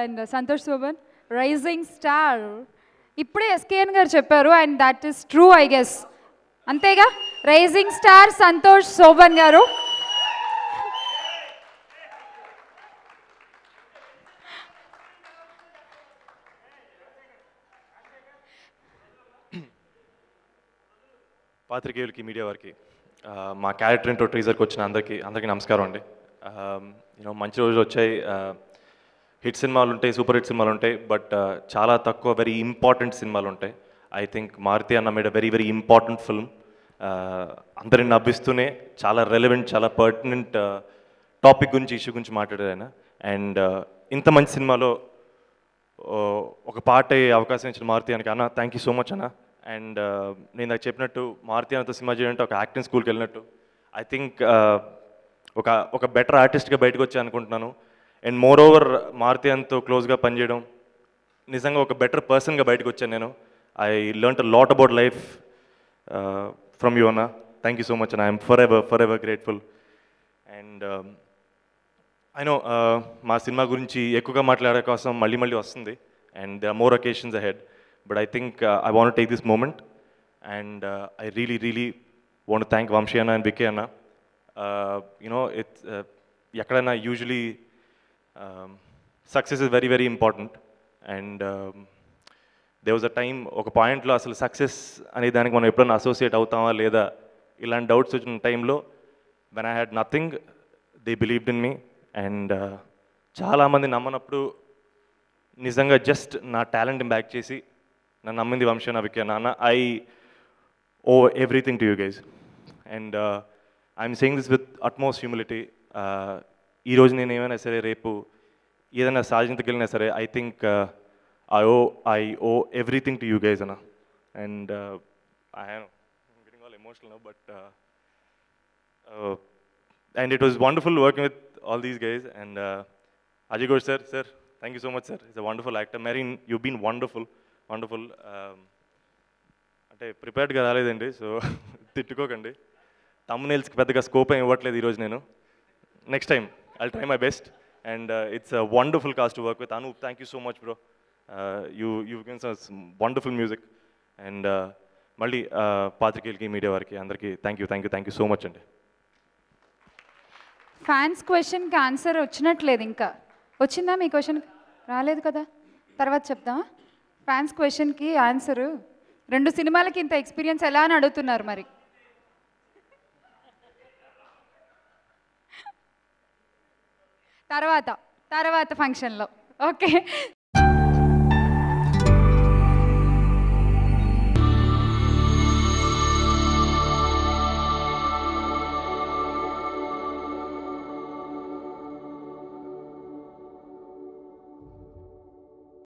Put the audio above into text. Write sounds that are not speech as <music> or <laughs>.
And Santosh Shobhan rising star ఇప్పుడే SKN garu చెప్పారు and that is true I guess అంతేగా rising star Santosh Shobhan garu <coughs> పాత్రికేయులకి మీడియా వారికి మా క్యారెక్టర్ ఏంటో ట్రీజర్కి వచ్చిన అందరికీ అందరికీ నమస్కారం అండి యూనో మంచి రోజులు వచ్చాయి హిట్ సినిమాలు ఉంటాయి సూపర్ హిట్ సినిమాలు ఉంటాయి బట్ చాలా తక్కువ వెరీ ఇంపార్టెంట్ సినిమాలు ఉంటాయి ఐ థింక్ మారుతి అన్న మేడ వెరీ వెరీ ఇంపార్టెంట్ ఫిల్మ్ అందరిని నవ్విస్తూనే చాలా రెలవెంట్ చాలా పర్టినెంట్ టాపిక్ గురించి ఇష్యూ గురించి మాట్లాడారు ఆయన అండ్ ఇంత మంచి సినిమాలో ఒక పాట అయ్యే అవకాశం ఇచ్చిన మారుతి అనకి అన్న థ్యాంక్ యూ సో మచ్ అన్న అండ్ నేను నాకు చెప్పినట్టు మారుతి అన్నతో సినిమా చేయాలంటే ఒక యాక్టింగ్ స్కూల్కి వెళ్ళినట్టు ఐ థింక్ ఒక ఒక బెటర్ ఆర్టిస్ట్గా బయటకు వచ్చాయనుకుంటున్నాను అనుకుంటున్నాను అండ్ మోర్ ఓవర్ మారుతి అంతో క్లోజ్గా పనిచేయడం నిజంగా ఒక బెటర్ పర్సన్గా బయటకు వచ్చాను నేను I learn lot about life from you అన్నా thank you so much and I'm for ever for ever grateful and no మా సినిమా గురించి ఎక్కువగా మాట్లాడే కోసం మళ్ళీ మళ్ళీ వస్తుంది and there are more occasions ahead but I think I want take this moment and I really really want thank Vamshi అన్న అండ్ బికే అన్న యునో ఇట్స్ ఎక్కడైనా usually success is very very important and they was a time ఒక పాయింట్లో అసలు success అనే దానికి మనం ఎప్పుడైనా అసోసియేట్ అవుతామా లేదా ఇలాంటి డౌట్స్ వచ్చిన టైంలో when I had nothing they believed in me and చాలామంది నమ్మనప్పుడు నిజంగా జస్ట్ నా టాలెంట్ బ్యాక్ చేసి నన్ను నమ్మింది వంశ నవికే నాన్న I owe everything to you guys and I'm saying this with utmost humility ఈరోజు నేను ఏమైనా సరే రేపు ఏదైనా వెళ్ళినా సరే I think I owe I owe everything to you guys అన్న and I getting all emotional but and it was wonderful working with all these guys and Ajay Ghosh sir sir thank you so much sir it's a wonderful actor మెరీన్ you been wonderful wonderful అంటే ప్రిపేర్డ్గా రాలేదండి so <laughs> తిట్టుకోకండి తమ్మునేల్స్కి పెద్దగా scope ఇవ్వట్లేదు ఈరోజు నేను next time I'll try my best. And uh, it's a wonderful cast to work with. Anup, thank you so much, bro. Uh, you, you've given us wonderful music. And uh, మళ్ళీ uh, పాత్రికేయులకి media వారికి అందరికీ thank you thank you thank you so much అండి fans క్వశ్చన్కి answer వచ్చినట్లేదు ఇంకా వచ్చిందా మీ question రాలేదు కదా తర్వాత చెప్దామా ఫ్యాన్స్ క్వశ్చన్కి ఆన్సరు రెండు సినిమాలకి ఇంత ఎక్స్పీరియన్స్ ఎలా అని అడుగుతున్నారు మరి తర్వాత తర్వాత ఫంక్షన్లో ఓకే